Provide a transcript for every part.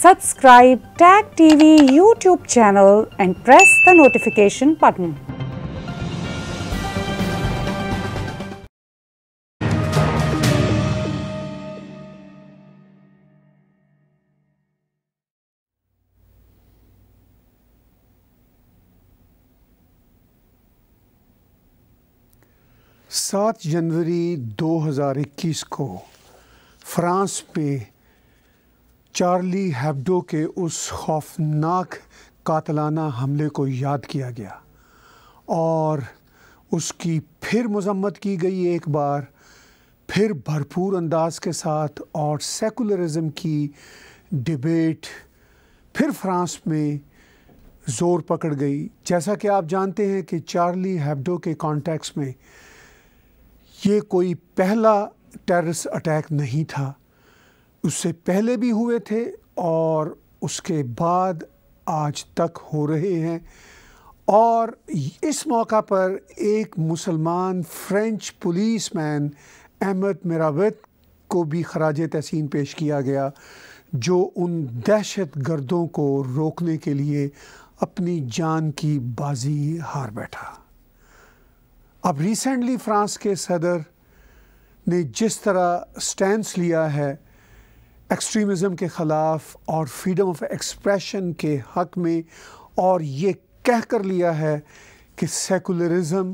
Subscribe Tag TV YouTube channel and press the notification button. सात जनवरी 2021 को France पे Charlie हैब्डो के उस खौफनाक कातलाना हमले को याद किया गया और उसकी फिर मजम्मत की गई एक बार फिर भरपूर अंदाज के साथ और सेकुलरिज्म की डिबेट फिर फ्रांस में ज़ोर पकड़ गई जैसा कि आप जानते हैं कि चार्ली हैब्डो के कॉन्टेक्स्ट में ये कोई पहला टेररिस्ट अटैक नहीं था उससे पहले भी हुए थे और उसके बाद आज तक हो रहे हैं और इस मौका पर एक मुसलमान French policeman Ahmed Merabet को भी खराज तहसीन पेश किया गया जो उन दहशत गर्दों को रोकने के लिए अपनी जान की बाजी हार बैठा अब रिसेंटली फ्रांस के सदर ने जिस तरह स्टैंड लिया है एक्सट्रीमिज़म के ख़िलाफ़ और फ्रीडम ऑफ एक्सप्रेशन के हक़ में और ये कह कर लिया है कि सेकुलरिज़म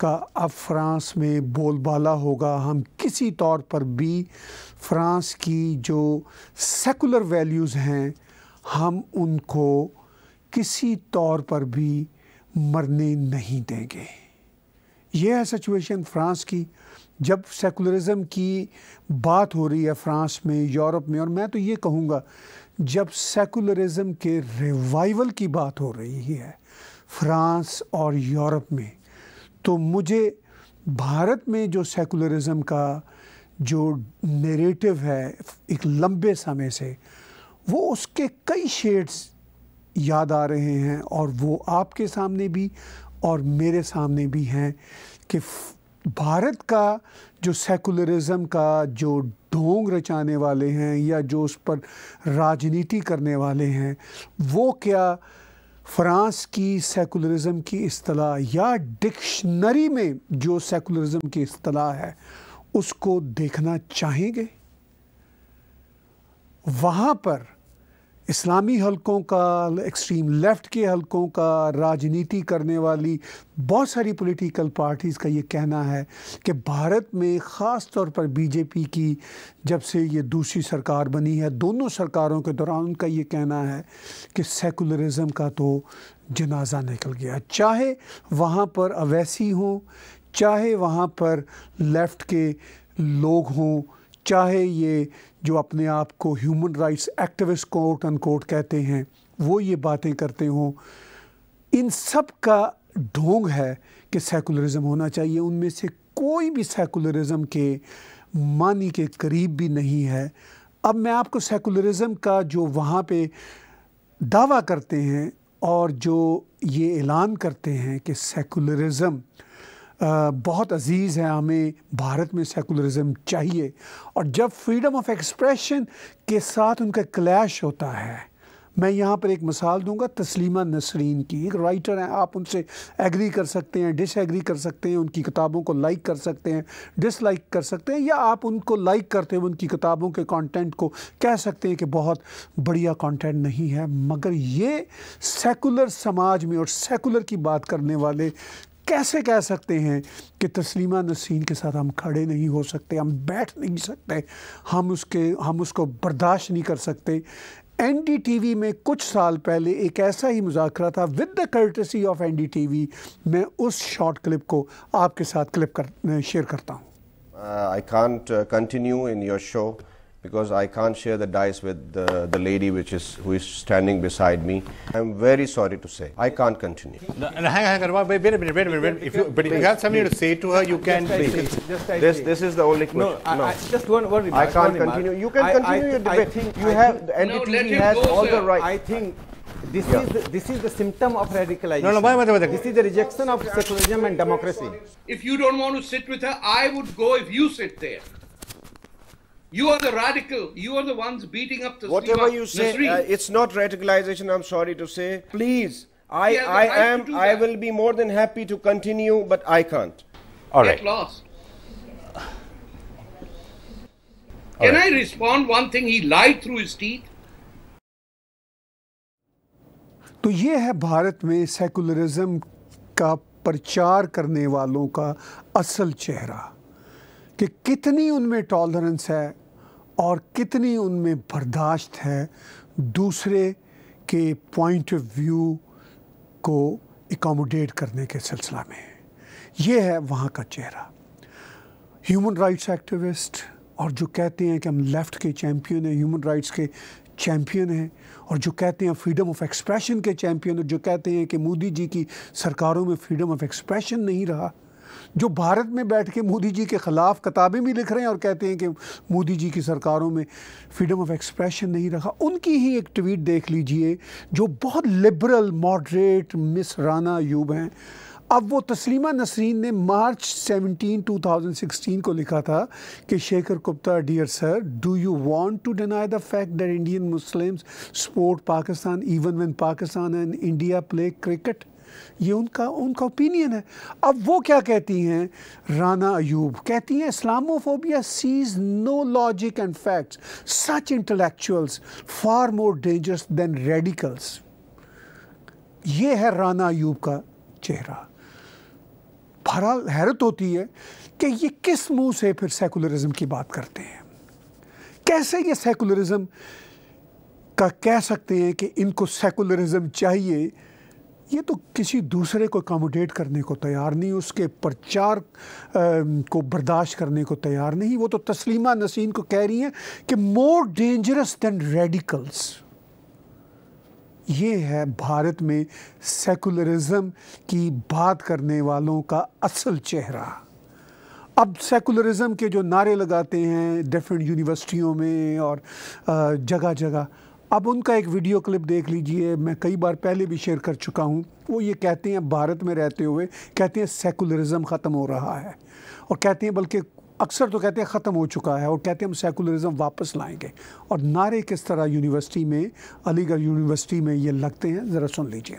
का अब फ्रांस में बोलबाला होगा हम किसी तौर पर भी फ्रांस की जो सेकुलर वैल्यूज़ हैं हम उनको किसी तौर पर भी मरने नहीं देंगे यह है सिचुएशन फ्रांस की जब सेकुलरिज़म की बात हो रही है फ्रांस में यूरोप में और मैं तो ये कहूँगा जब सेकुलरिज़म के रिवाइवल की बात हो रही है फ्रांस और यूरोप में तो मुझे भारत में जो सेकुलरिज़म का जो नेरेटिव है एक लंबे समय से वो उसके कई शेड्स याद आ रहे हैं और वो आपके सामने भी और मेरे सामने भी हैं कि भारत का जो सेकुलरिज्म का जो ढोंग रचाने वाले हैं या जो उस पर राजनीति करने वाले हैं वो क्या फ्रांस की सेकुलरिज्म की अतलाह या डिक्शनरी में जो सेकुलरिज्म की अतलाह है उसको देखना चाहेंगे वहाँ पर इस्लामी हलकों का एक्सट्रीम लेफ़्ट के हलकों का राजनीति करने वाली बहुत सारी पॉलिटिकल पार्टीज़ का ये कहना है कि भारत में ख़ास तौर पर बीजेपी की जब से ये दूसरी सरकार बनी है दोनों सरकारों के दौरान उनका ये कहना है कि सेकुलरिज़म का तो जनाजा निकल गया चाहे वहाँ पर अवैसी हों चाहे वहाँ पर लेफ़्ट के लोग हों चाहे ये जो अपने आप को human rights activist quote unquote कहते हैं वो ये बातें करते हों इन सब का ढोंग है कि सेकुलरिज्म होना चाहिए उनमें से कोई भी सेकुलरिज्म के मानी के करीब भी नहीं है अब मैं आपको सेकुलरिज्म का जो वहाँ पे दावा करते हैं और जो ये ऐलान करते हैं कि सेकुलरिज्म बहुत अजीज़ है हमें भारत में सेकुलरिज्म चाहिए और जब फ्रीडम ऑफ एक्सप्रेशन के साथ उनका क्लैश होता है मैं यहाँ पर एक मिसाल दूंगा तस्लीमा नसरीन की एक राइटर हैं आप उनसे एग्री कर सकते हैं डिसएग्री कर सकते हैं उनकी किताबों को लाइक कर सकते हैं डिसलाइक कर सकते हैं या आप उनको लाइक करते हुए उनकी किताबों के कंटेंट को कह सकते हैं कि बहुत बढ़िया कंटेंट नहीं है मगर ये सेकुलर समाज में और सेकुलर की बात करने वाले कैसे कह सकते हैं कि तस्लीमा नसीन के साथ हम खड़े नहीं हो सकते हम बैठ नहीं सकते हम उसके हम उसको बर्दाश्त नहीं कर सकते एन डी टी वी में कुछ साल पहले एक ऐसा ही मुजाकरा था with the courtesy of N D T V मैं उस शॉर्ट क्लिप को आपके साथ क्लिप कर शेयर करता हूँ I can't continue in your show because I can't share the dice with the, the lady which is who is standing beside me. I'm very sorry to say I can't continue. No, no, hang, hang on, wait, wait a minute, wait a minute. Wait. If you, but if you have something to say to her, you can. Please. This this is the only question. No, I, no. I, just one one I can't continue. You can continue I, your debate. Think, you have the NDTV has go, all sir. the right. I think this yeah. is the, this is the symptom of radicalization. No, no, wait, wait, wait. This is the rejection of secularism and democracy. If you don't want to sit with her, I would go if you sit there. You are the radical. You are the ones beating up the. Whatever you say, uh, it's not radicalization. I'm sorry to say. Please, I, I right am. I will be more than happy to continue, but I can't. All Get right. lost. All Can right. I respond one thing? He lied through his teeth. तो ये है भारत में secularism का प्रचार करने वालों का असल चेहरा कि कितनी उनमें टॉलरेंस है और कितनी उनमें बर्दाश्त है दूसरे के पॉइंट ऑफ व्यू को एकोमोडेट करने के सिलसिला में ये है वहाँ का चेहरा ह्यूमन राइट्स एक्टिविस्ट और जो कहते हैं कि हम लेफ़्ट के चैम्पियन हैं ह्यूमन राइट्स के चैम्पियन हैं और जो कहते हैं फ्रीडम ऑफ एक्सप्रेशन के चैम्पियन और जो कहते हैं कि मोदी जी की सरकारों में फ्रीडम ऑफ एक्सप्रेशन नहीं रहा जो भारत में बैठ के मोदी जी के ख़िलाफ़ किताबें भी लिख रहे हैं और कहते हैं कि मोदी जी की सरकारों में फ्रीडम ऑफ एक्सप्रेशन नहीं रखा उनकी ही एक ट्वीट देख लीजिए जो बहुत liberal moderate Miss Rana Ayyub हैं अब वो तस्लीमा नसरीन ने मार्च 17 2016 को लिखा था कि Shekhar Gupta dear sir do you want to deny the fact that Indian Muslims support Pakistan even when Pakistan and India play cricket ये उनका उनका ओपिनियन है अब वो क्या कहती हैं राना अयूब कहती हैं Islamophobia sees no logic and facts such intellectuals far more dangerous than radicals ये है राना अयूब का चेहरा बहरहाल हैरत होती है कि ये किस मुंह से फिर सेकुलरिज्म की बात करते हैं कैसे ये सेकुलरिज्म का कह सकते हैं कि इनको सेकुलरिज्म चाहिए ये तो किसी दूसरे को एकोमोडेट करने को तैयार नहीं उसके प्रचार को बर्दाश्त करने को तैयार नहीं वो तो तस्लीमा नसीन को कह रही हैं कि मोर डेंजरस दैन रेडिकल्स ये है भारत में सेकुलरिज्म की बात करने वालों का असल चेहरा अब सेकुलरिज्म के जो नारे लगाते हैं डिफरेंट यूनिवर्सिटियों में और जगह जगह अब उनका एक वीडियो क्लिप देख लीजिए मैं कई बार पहले भी शेयर कर चुका हूँ वो ये कहते हैं भारत में रहते हुए कहते हैं सेकुलरिज़म ख़त्म हो रहा है और कहते हैं बल्कि अक्सर तो कहते हैं ख़त्म हो चुका है और कहते हैं हम सेकुलरिज़म वापस लाएंगे और नारे किस तरह यूनिवर्सिटी में अलीगढ़ यूनिवर्सिटी में ये लगते हैं ज़रा सुन लीजिए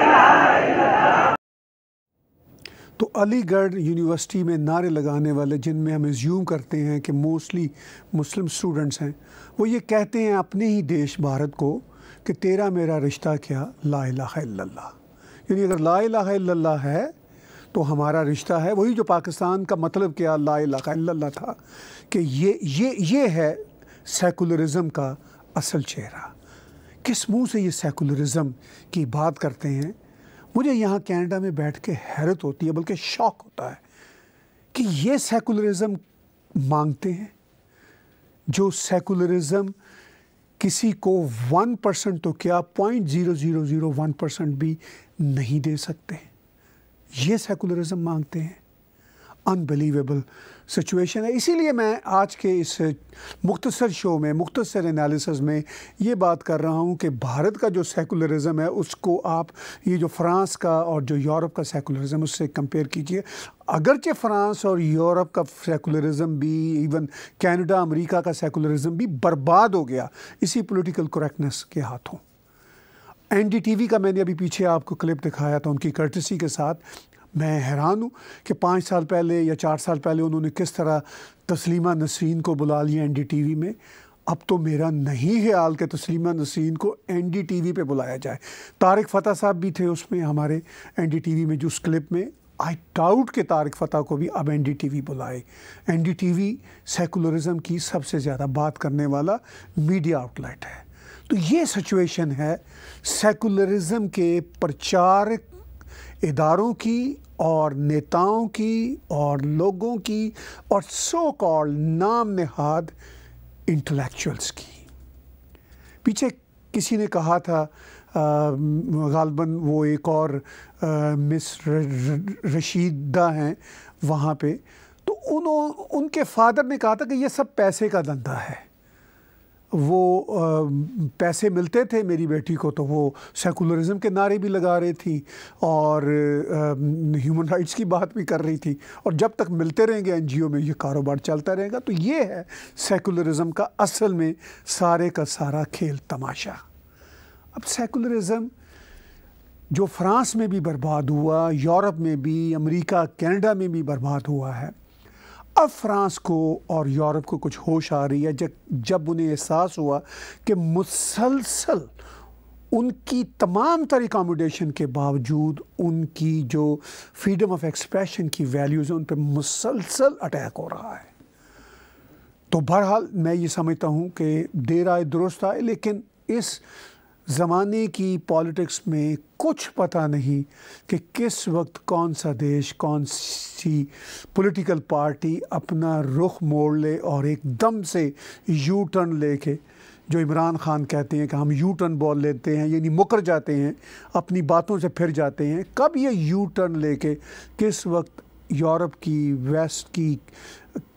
तो अलीगढ़ यूनिवर्सिटी में नारे लगाने वाले जिनमें हम एज्यूम करते हैं कि मोस्टली मुस्लिम स्टूडेंट्स हैं वो ये कहते हैं अपने ही देश भारत को कि तेरा मेरा रिश्ता क्या ला इलाहा यानी अगर ला है तो हमारा रिश्ता है वही जो पाकिस्तान का मतलब क्या ला इलाहा था कि ये ये ये है सेकुलरिज़म का असल चेहरा किस मुंह से ये सेकुलरिज़म की बात करते हैं मुझे यहाँ कनाडा में बैठ के हैरत होती है बल्कि शौक होता है कि ये सेकुलरिज़म मांगते हैं जो सेकुलरिज़म किसी को वन परसेंट तो क्या point zero zero zero one percent भी नहीं दे सकते ये सेकुलरिज़म मांगते हैं अनबिलीवेबल सिचुएशन है इसीलिए मैं आज के इस मुख्तसर शो में मुख्तसर एनालिसिस में ये बात कर रहा हूँ कि भारत का जो सेकुलरिज़म है उसको आप ये जो फ्रांस का और जो यूरोप का सेकुलरिज़म उससे कंपेयर कीजिए अगरचे फ्रांस और यूरोप का सेकुलरिज़म भी इवन कनाडा अमेरिका का सेकुलरिज़म भी बर्बाद हो गया इसी पॉलिटिकल करेक्टनेस के हाथों एन डी टी वी का मैंने अभी पीछे आपको क्लिप दिखाया था उनकी कर्टसी के साथ मैं हैरान हूँ कि पाँच साल पहले या चार साल पहले उन्होंने किस तरह तस्लीमा नसीन को बुला लिया एन डी टी वी में अब तो मेरा नहीं ख्याल कि तस्लीमा नसीन को एन डी टी वी पर बुलाया जाए तारक फ़तह साहब भी थे उसमें हमारे एन डी टी वी में जो उस क्लिप में आई डाउट के तारक फतेह को भी अब एन डी टी वी बुलाए N D T V secularism की सबसे ज़्यादा बात करने वाला मीडिया आउटलेट है तो ये सिचुएशन है सेकुलरिज़म के प्रचारक इदारों की और नेताओं की और लोगों की और सो कॉल नाम नहाद इंटलेक्चुअल्स की पीछे किसी ने कहा था गालबन वो एक और आ, मिस रशीदा हैं वहाँ पे तो उन्होंने उनके फादर ने कहा था कि ये सब पैसे का धंधा है वो पैसे मिलते थे मेरी बेटी को तो वो सेकुलरिज्म के नारे भी लगा रही थी और ह्यूमन राइट्स की बात भी कर रही थी और जब तक मिलते रहेंगे एनजीओ में ये कारोबार चलता रहेगा तो ये है सेकुलरिज्म का असल में सारे का सारा खेल तमाशा अब सेकुलरिज्म जो फ्रांस में भी बर्बाद हुआ यूरोप में भी अमेरिका कनाडा में भी बर्बाद हुआ है अब फ्रांस को और यूरोप को कुछ होश आ रही है जब जब उन्हें एहसास हुआ कि मुसलसल उनकी तमाम तर एकामोडेशन के बावजूद उनकी जो फ्रीडम ऑफ एक्सप्रेशन की वैल्यूज़ हैं उन पर मुसलसल अटैक हो रहा है तो बहरहाल मैं ये समझता हूँ कि देर आए दुरुस्त आए लेकिन इस ज़माने की पॉलिटिक्स में कुछ पता नहीं कि किस वक्त कौन सा देश कौन सी पॉलिटिकल पार्टी अपना रुख मोड़ ले और एकदम से यू टर्न लेके जो इमरान खान कहते हैं कि हम यू टर्न बॉल लेते हैं यानी मुकर जाते हैं अपनी बातों से फिर जाते हैं कब ये यू टर्न लेके किस वक्त यूरोप की वेस्ट की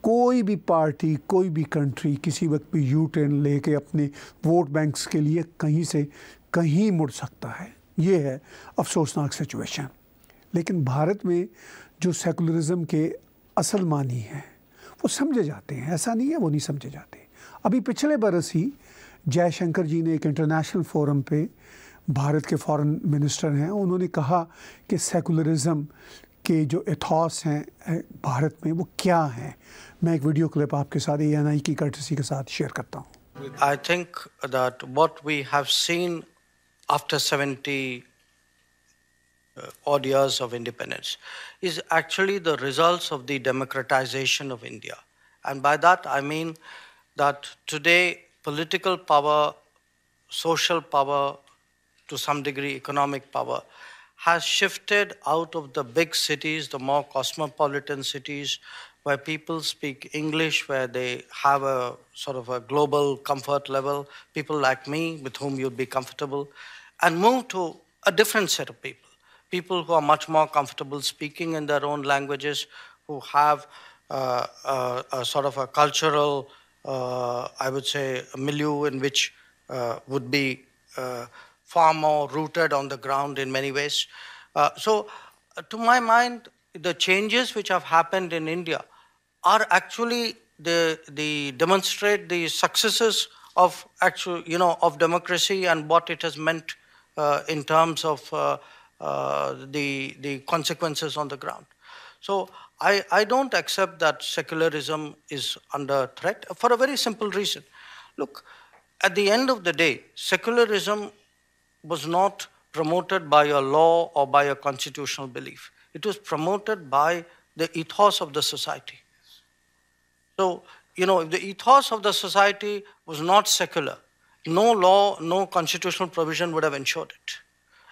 कोई भी पार्टी कोई भी कंट्री किसी वक्त भी यू टर्न लेके अपने वोट बैंक्स के लिए कहीं से कहीं मुड़ सकता है ये है अफसोसनाक सिचुएशन लेकिन भारत में जो सेकुलरिज्म के असल मानी हैं वो समझे जाते हैं ऐसा नहीं है वो नहीं समझे जाते अभी पिछले बरस ही जयशंकर जी ने एक इंटरनेशनल फोरम पे भारत के फॉरेन मिनिस्टर हैं उन्होंने कहा कि सेकुलरिज्म के जो एथॉस हैं भारत में वो क्या हैं मैं एक वीडियो क्लिप आपके साथ ए एन आई की कर्टसी के साथ शेयर करता हूँ I think that what we have seen after seventy odd years of independence is actually the result of the democratization of India and by that I mean that today political power social power to some degree economic power has shifted out of the big cities, the more cosmopolitan cities, where people speak English, where they have a sort of a global comfort level, people like me with whom you'd be comfortable, and move to a different set of people, people who are much more comfortable speaking in their own languages, who have uh, a, uh, a, sort of a cultural, uh, I would say, milieu in which uh, would be uh, far more rooted on the ground in many ways. Uh, so, uh, to my mind, the changes which have happened in India are actually the, the demonstrate the successes of actual you know of democracy and what it has meant uh, in terms of uh, uh the the consequences on the ground. So I, I don't accept that secularism is under threat for a very simple reason. Look, at the end of the day, secularism was not promoted by a law or by a constitutional belief. It was promoted by the ethos of the society. So, you know, if the ethos of the society was not secular, no law, no constitutional provision would have ensured it.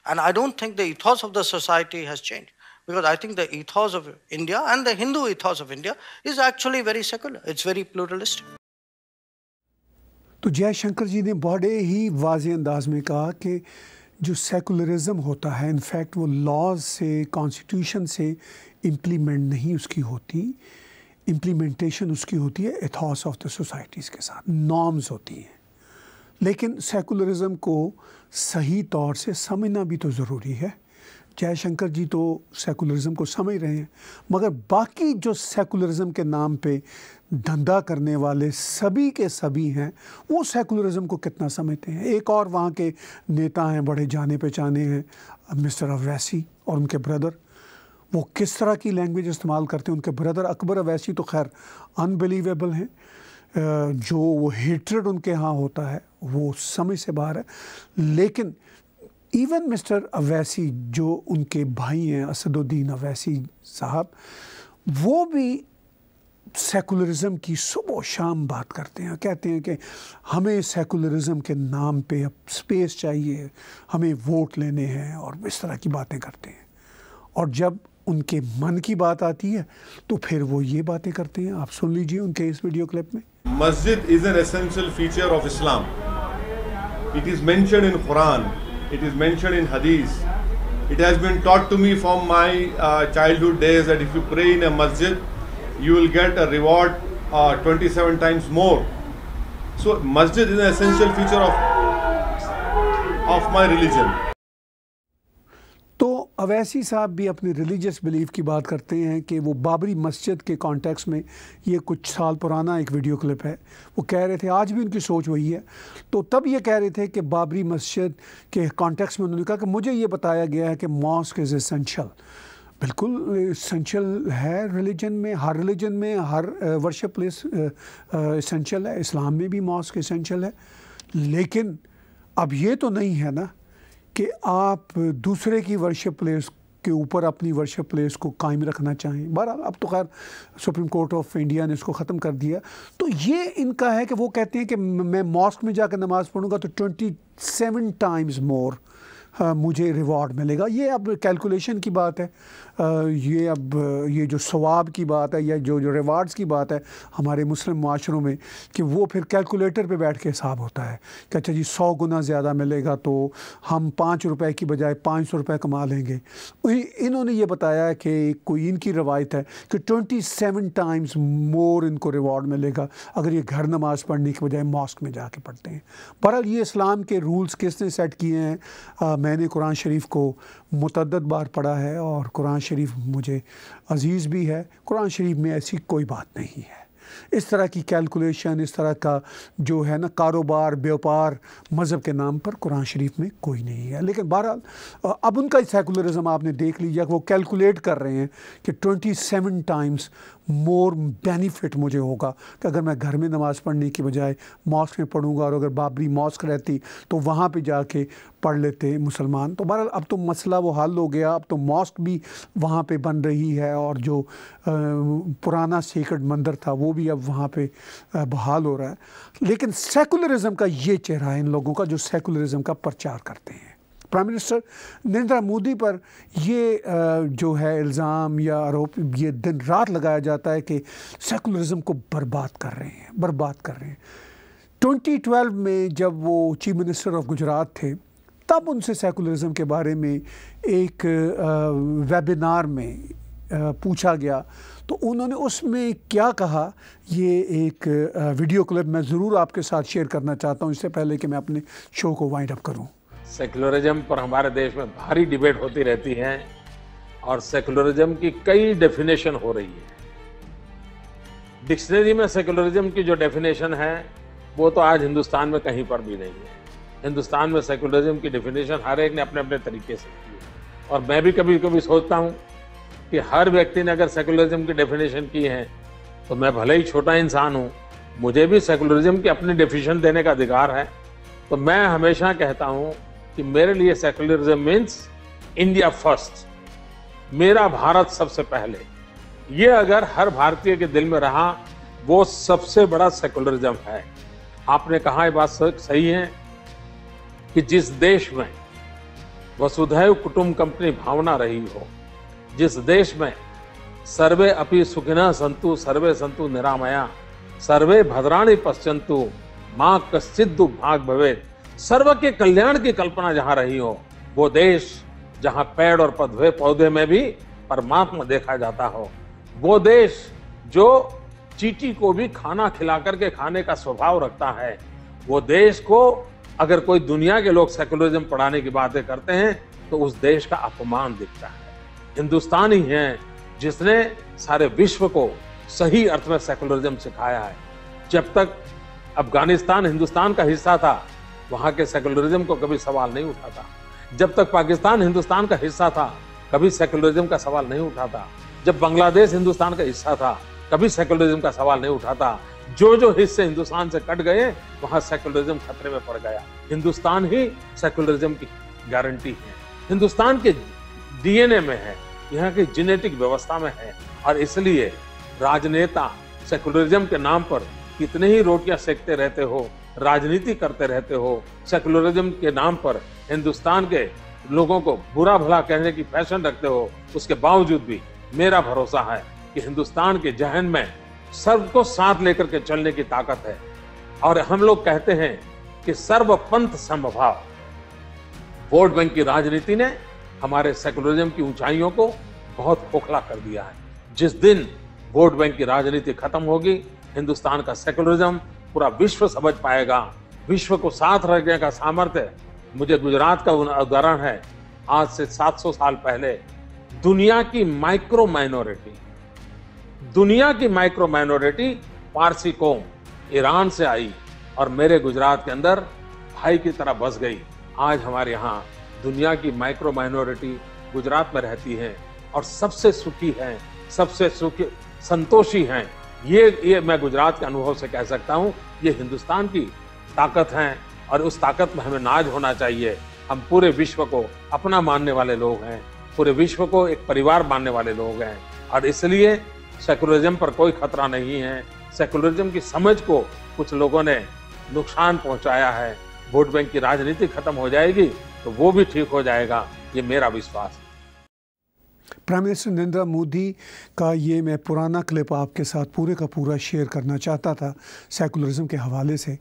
And I don't think the ethos of the society has changed because I think the ethos of India and the Hindu ethos of India is actually very secular, it's very pluralistic. तो जयशंकर जी ने बड़े he was अंदाज में कहा कि जो secularism होता है इनफैक्ट वो लॉज से कॉन्स्टिट्यूशन से इम्प्लीमेंट नहीं उसकी होती इम्प्लीमेंटेशन उसकी होती है एथॉस ऑफ द सोसाइटीज़ के साथ नॉर्म्स होती हैं लेकिन सेकुलरिज्म को सही तौर से समझना भी तो ज़रूरी है जयशंकर जी तो सेकुलरिज्म को समझ रहे हैं मगर बाकी जो सेकुलरिज्म के नाम पे धंधा करने वाले सभी के सभी हैं वो सेकुलरिज्म को कितना समझते हैं एक और वहाँ के नेता हैं बड़े जाने पहचाने हैं मिस्टर अवैसी और उनके ब्रदर वो किस तरह की लैंग्वेज इस्तेमाल करते हैं उनके ब्रदर अकबर अवैसी तो खैर अनबिलीवेबल हैं जो वो हेट्रेड उनके यहाँ होता है वो समझ से बाहर है लेकिन इवन मिस्टर अवैसी जो उनके भाई हैं असदुद्दीन अवैसी साहब वो भी सेकुलरिज्म की सुबह शाम बात करते हैं कहते हैं कि हमें सेकुलरिज्म के नाम पे अब स्पेस चाहिए हमें वोट लेने हैं और इस तरह की बातें करते हैं और जब उनके मन की बात आती है तो फिर वो ये बातें करते हैं आप सुन लीजिए उनके इस वीडियो क्लिप में मस्जिद is an essential feature of Islam it is mention in Quran it is mention in hadith it has been taught to me from my childhood days that if you pray in a मस्जिद you will get a reward uh, 27 times more. So masjid is an essential feature of of my religion. तो अवैसी साहब भी अपने religious belief की बात करते हैं कि वो बाबरी मस्जिद के कॉन्टेक्स्ट में ये कुछ साल पुराना एक वीडियो क्लिप है वो कह रहे थे आज भी उनकी सोच वही है तो तब ये कह रहे थे कि बाबरी मस्जिद के कॉन्टेक्स्ट में उन्होंने कहा कि मुझे ये बताया गया है कि मॉस्क इज़ एसेंशल बिल्कुल इसेंशियल है रिलीजन में हर रिलीजन में हर वर्शिप प्लेस इसेंशियल है इस्लाम में भी मॉस्क इसेंशियल है लेकिन अब ये तो नहीं है ना कि आप दूसरे की वर्शिप प्लेस के ऊपर अपनी वर्शिप प्लेस को कायम रखना चाहें बहरहाल अब तो खैर सुप्रीम कोर्ट ऑफ इंडिया ने इसको ख़त्म कर दिया तो ये इनका है कि वो कहते हैं कि मैं मॉस्क में जाकर नमाज़ पढ़ूँगा तो ट्वेंटी सेवन टाइम्स मोर हाँ, मुझे रिवॉर्ड मिलेगा ये अब कैलकुलेशन की बात है ये अब ये जो सवाब की बात है या जो जो रिवार्ड्स की बात है हमारे मुस्लिम माशरों में कि वो फिर कैलकुलेटर पे बैठ के हिसाब होता है कि अच्छा जी सौ गुना ज़्यादा मिलेगा तो हम पाँच रुपए की बजाय पाँच सौ रुपये कमा लेंगे इन्होंने ये बताया कि कोई इनकी रवायत है कि ट्वेंटी सेवन टाइम्स मोर इनको रिवॉर्ड मिलेगा अगर ये घर नमाज़ पढ़ने के बजाय मॉस्क में जा पढ़ते हैं बहरहाल ये इस्लाम के रूल्स किसने सेट किए हैं मैंने कुरान शरीफ को मतद बार पढ़ा है और कुरान शरीफ मुझे अजीज़ भी है कुरान शरीफ में ऐसी कोई बात नहीं है इस तरह की कैलकुलेशन इस तरह का जो है ना कारोबार व्यापार मज़हब के नाम पर कुरान शरीफ में कोई नहीं है लेकिन बहरहाल अब उनका सेकुलरिज्म आपने देख लिया वो कैलकुलेट कर रहे हैं कि twenty seven times more benefit मुझे होगा कि अगर मैं घर में नमाज़ पढ़ने की बजाय मॉस्क में पढ़ूंगा और अगर बाबरी मॉस्क रहती तो वहाँ पर जाके पढ़ लेते मुसलमान तो बहरहाल अब तो मसला वो हल हो गया अब तो मॉस्क भी वहाँ पर बन रही है और जो आ, पुराना सीक्रेट मंदिर था वो भी अब वहाँ पर बहाल हो रहा है लेकिन सेकुलरिज़म का ये चेहरा है इन लोगों का जो सेकुलरिज़म का प्रचार करते हैं प्राइम मिनिस्टर नरेंद्र मोदी पर ये जो है इल्ज़ाम या आरोप ये दिन रात लगाया जाता है कि सेकुलरिज्म को बर्बाद कर रहे हैं बर्बाद कर रहे हैं 2012 में जब वो चीफ मिनिस्टर ऑफ गुजरात थे तब उनसे सेकुलरिज्म के बारे में एक वेबिनार में पूछा गया तो उन्होंने उसमें क्या कहा ये एक वीडियो क्लिप मैं ज़रूर आपके साथ शेयर करना चाहता हूँ इससे पहले कि मैं अपने शो को वाइंड अप करूँ सेक्युलरिज्म पर हमारे देश में भारी डिबेट होती रहती है और सेक्युलरिज्म की कई डेफिनेशन हो रही है डिक्शनरी में सेक्युलरिज्म की जो डेफिनेशन है वो तो आज हिंदुस्तान में कहीं पर भी नहीं है हिंदुस्तान में सेक्युलरिज्म की डेफिनेशन हर एक ने अपने अपने तरीके से की है और मैं भी कभी कभी सोचता हूँ कि हर व्यक्ति ने अगर सेक्युलरिज्म की डेफिनेशन की है तो मैं भले ही छोटा इंसान हूँ मुझे भी सेक्युलरिज्म की अपनी डेफिनेशन देने का अधिकार है तो मैं हमेशा कहता हूँ कि मेरे लिए सेकुलरिज्म मीन्स इंडिया फर्स्ट मेरा भारत सबसे पहले ये अगर हर भारतीय के दिल में रहा वो सबसे बड़ा सेकुलरिज्म है आपने कहा यह बात सही है कि जिस देश में वसुधैव कुटुंब कंपनी भावना रही हो जिस देश में सर्वे अपि सुखिन संतु सर्वे संतु निरामया सर्वे भद्राणी पश्चंतु माँ कश्चित भाग भवेद सर्व के कल्याण की कल्पना जहां रही हो वो देश जहां पेड़ और पौधे पौधे में भी परमात्मा देखा जाता हो वो देश जो चीटी को भी खाना खिला करके खाने का स्वभाव रखता है वो देश को अगर कोई दुनिया के लोग सेकुलरिज्म पढ़ाने की बातें करते हैं तो उस देश का अपमान दिखता है हिंदुस्तान ही है जिसने सारे विश्व को सही अर्थ में सेकुलरिज्म सिखाया है जब तक अफगानिस्तान हिंदुस्तान का हिस्सा था वहाँ के सेकुलरिज्म को कभी सवाल नहीं उठाता जब तक पाकिस्तान हिंदुस्तान का हिस्सा था कभी सेकुलरिज्म का सवाल नहीं उठाता जब बांग्लादेश हिंदुस्तान का हिस्सा था कभी सेकुलरिज्म का सवाल नहीं उठाता जो जो हिस्से हिंदुस्तान से कट गए वहाँ सेकुलरिज्म खतरे में पड़ गया हिंदुस्तान ही सेकुलरिज्म की गारंटी है हिंदुस्तान के डीएनए में है यहाँ की जेनेटिक व्यवस्था में है और इसलिए राजनेता सेकुलरिज्म के नाम पर कितने ही रोटियां सेकते रहते हो राजनीति करते रहते हो सेकुलरिज्म के नाम पर हिंदुस्तान के लोगों को बुरा भला कहने की फैशन रखते हो उसके बावजूद भी मेरा भरोसा है कि हिंदुस्तान के जहन में सर्व को साथ लेकर के चलने की ताकत है और हम लोग कहते हैं कि सर्वपंथ समभाव वोट बैंक की राजनीति ने हमारे सेकुलरिज्म की ऊंचाइयों को बहुत खोखला कर दिया है जिस दिन वोट बैंक की राजनीति खत्म होगी हिंदुस्तान का सेकुलरिज्म पूरा विश्व समझ पाएगा विश्व को साथ रखने का सामर्थ्य मुझे गुजरात का उदाहरण है आज से 700 साल पहले दुनिया की माइक्रो माइनॉरिटी दुनिया की माइक्रो माइनॉरिटी पारसी कौम ईरान से आई और मेरे गुजरात के अंदर भाई की तरह बस गई आज हमारे यहाँ दुनिया की माइक्रो माइनॉरिटी गुजरात में रहती है और सबसे सुखी है सबसे सुखी संतोषी हैं ये ये मैं गुजरात के अनुभव से कह सकता हूँ ये हिंदुस्तान की ताकत है और उस ताकत में हमें नाज होना चाहिए हम पूरे विश्व को अपना मानने वाले लोग हैं पूरे विश्व को एक परिवार मानने वाले लोग हैं और इसलिए सेकुलरिज्म पर कोई खतरा नहीं है सेकुलरिज्म की समझ को कुछ लोगों ने नुकसान पहुंचाया है वोट बैंक की राजनीति खत्म हो जाएगी तो वो भी ठीक हो जाएगा ये मेरा विश्वास है प्राइम मिनिस्टर नरेंद्र मोदी का ये मैं पुराना क्लिप आपके साथ पूरे का पूरा शेयर करना चाहता था सेकुलरिज्म के हवाले से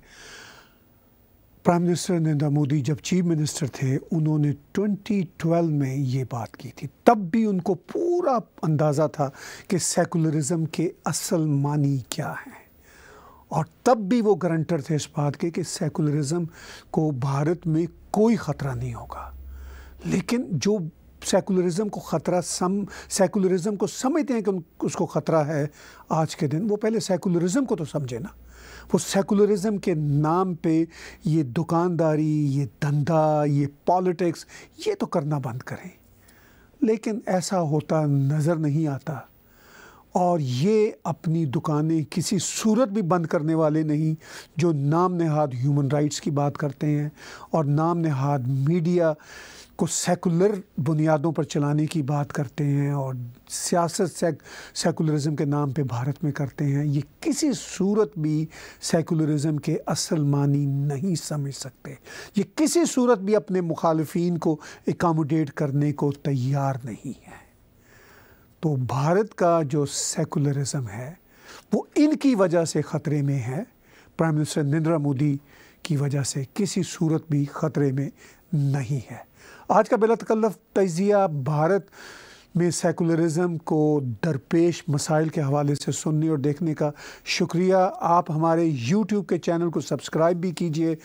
प्राइम मिनिस्टर नरेंद्र मोदी जब चीफ मिनिस्टर थे उन्होंने 2012 में ये बात की थी तब भी उनको पूरा अंदाज़ा था कि सेकुलरिज्म के असल मानी क्या हैं और तब भी वो गारंटर थे इस बात के कि सेकुलरिज्म को भारत में कोई ख़तरा नहीं होगा लेकिन जो सेकुलरिज्म को ख़तरा सम सेकुलरिज्म को समझते हैं कि उसको ख़तरा है आज के दिन वो पहले सेकुलरिज्म को तो समझे ना वो सेकुलरिज्म के नाम पे ये दुकानदारी ये धंधा ये पॉलिटिक्स ये तो करना बंद करें लेकिन ऐसा होता नज़र नहीं आता और ये अपनी दुकानें किसी सूरत भी बंद करने वाले नहीं जो नाम नहाद ह्यूमन राइट्स की बात करते हैं और नाम नहाद मीडिया को सेकुलर बुनियादों पर चलाने की बात करते हैं और सियासत सेक, सेकुलरिज्म के नाम पे भारत में करते हैं ये किसी सूरत भी सेकुलरिज्म के असल मानी नहीं समझ सकते ये किसी सूरत भी अपने मुखालफन को एकामोडेट करने को तैयार नहीं है तो भारत का जो सेकुलरिज्म है वो इनकी वजह से ख़तरे में है प्राइम मिनिस्टर नरेंद्र मोदी की वजह से किसी सूरत भी ख़तरे में नहीं है आज का बेला तकल्लफ तजिया भारत में सेकुलरिज़म को दरपेश मसाइल के हवाले से सुनने और देखने का शुक्रिया आप हमारे यूट्यूब के चैनल को सब्सक्राइब भी कीजिए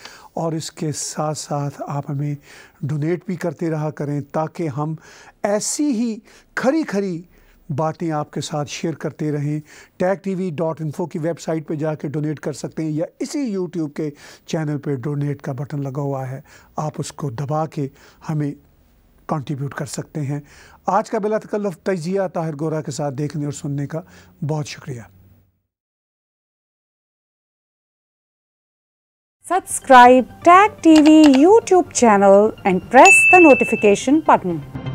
और इसके साथ साथ आप हमें डोनेट भी करते रहा करें ताकि हम ऐसी ही खरी खरी बातें आपके साथ शेयर करते रहें Tag T V dot info की वेबसाइट पर जाके डोनेट कर सकते हैं या इसी यूट्यूब के चैनल पर डोनेट का बटन लगा हुआ है आप उसको दबा के हमें कंट्रीब्यूट कर सकते हैं आज का बिला तकल्लफ तजिया ताहिर गोरा के साथ देखने और सुनने का बहुत शुक्रिया subscribe Tag TV YouTube channel and press the notification button